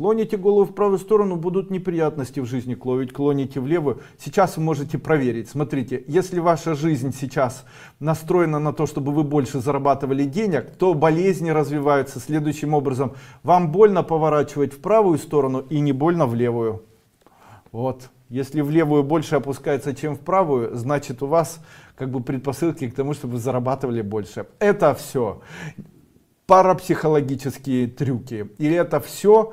Клоните голову в правую сторону, будут неприятности в жизни, ведь клоните левую. Сейчас вы можете проверить. Смотрите, если ваша жизнь сейчас настроена на то, чтобы вы больше зарабатывали денег, то болезни развиваются следующим образом. Вам больно поворачивать в правую сторону и не больно в левую. Вот. Если в левую больше опускается, чем в правую, значит у вас как бы предпосылки к тому, чтобы вы зарабатывали больше. Это все парапсихологические трюки. И это все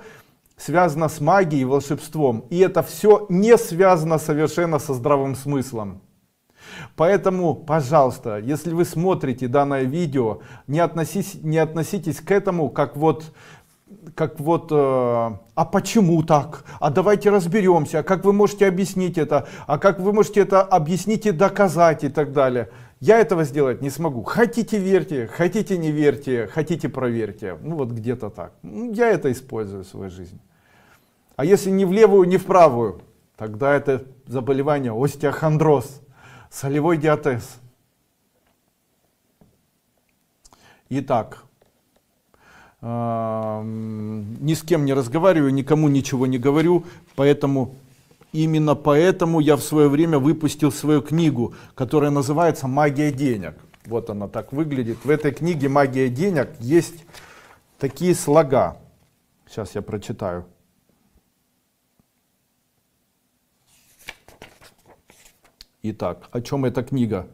связано с магией и волшебством. И это все не связано совершенно со здравым смыслом. Поэтому, пожалуйста, если вы смотрите данное видео, не относись не относитесь к этому, как вот как вот, э, а почему так? А давайте разберемся, а как вы можете объяснить это? А как вы можете это объяснить и доказать и так далее? Я этого сделать не смогу. Хотите верьте, хотите не верьте, хотите проверьте. Ну вот где-то так. Ну, я это использую в своей жизни. А если не в левую, не в правую, тогда это заболевание остеохондроз, солевой диатез. Итак, ни с кем не разговариваю, никому ничего не говорю, поэтому именно поэтому я в свое время выпустил свою книгу, которая называется «Магия денег». Вот она так выглядит. В этой книге «Магия денег» есть такие слога. Сейчас я прочитаю. Итак, о чем эта книга?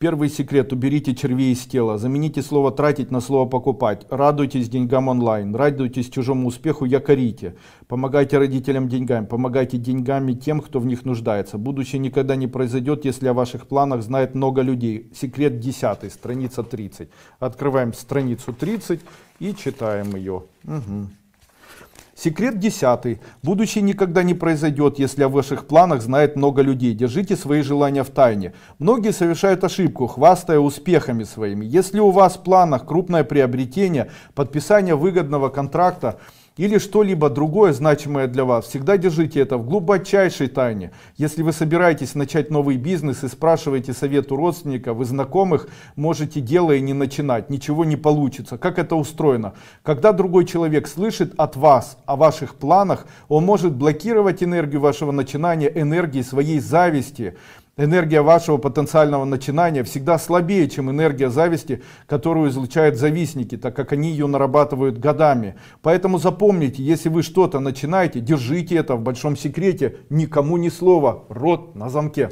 Первый секрет. Уберите червей из тела. Замените слово «тратить» на слово «покупать». Радуйтесь деньгам онлайн. Радуйтесь чужому успеху, якорите. Помогайте родителям деньгами. Помогайте деньгами тем, кто в них нуждается. Будущее никогда не произойдет, если о ваших планах знает много людей. Секрет 10, страница 30. Открываем страницу 30 и читаем ее. Угу. Секрет десятый. Будущее никогда не произойдет, если о ваших планах знает много людей. Держите свои желания в тайне. Многие совершают ошибку, хвастая успехами своими. Если у вас в планах крупное приобретение, подписание выгодного контракта, или что-либо другое значимое для вас, всегда держите это в глубочайшей тайне. Если вы собираетесь начать новый бизнес и спрашиваете совет у родственников и знакомых, можете дело и не начинать, ничего не получится. Как это устроено? Когда другой человек слышит от вас о ваших планах, он может блокировать энергию вашего начинания энергии своей зависти, энергия вашего потенциального начинания всегда слабее, чем энергия зависти, которую излучают завистники, так как они ее нарабатывают годами. Поэтому запомните, если вы что-то начинаете, держите это в большом секрете, никому ни слова, рот на замке.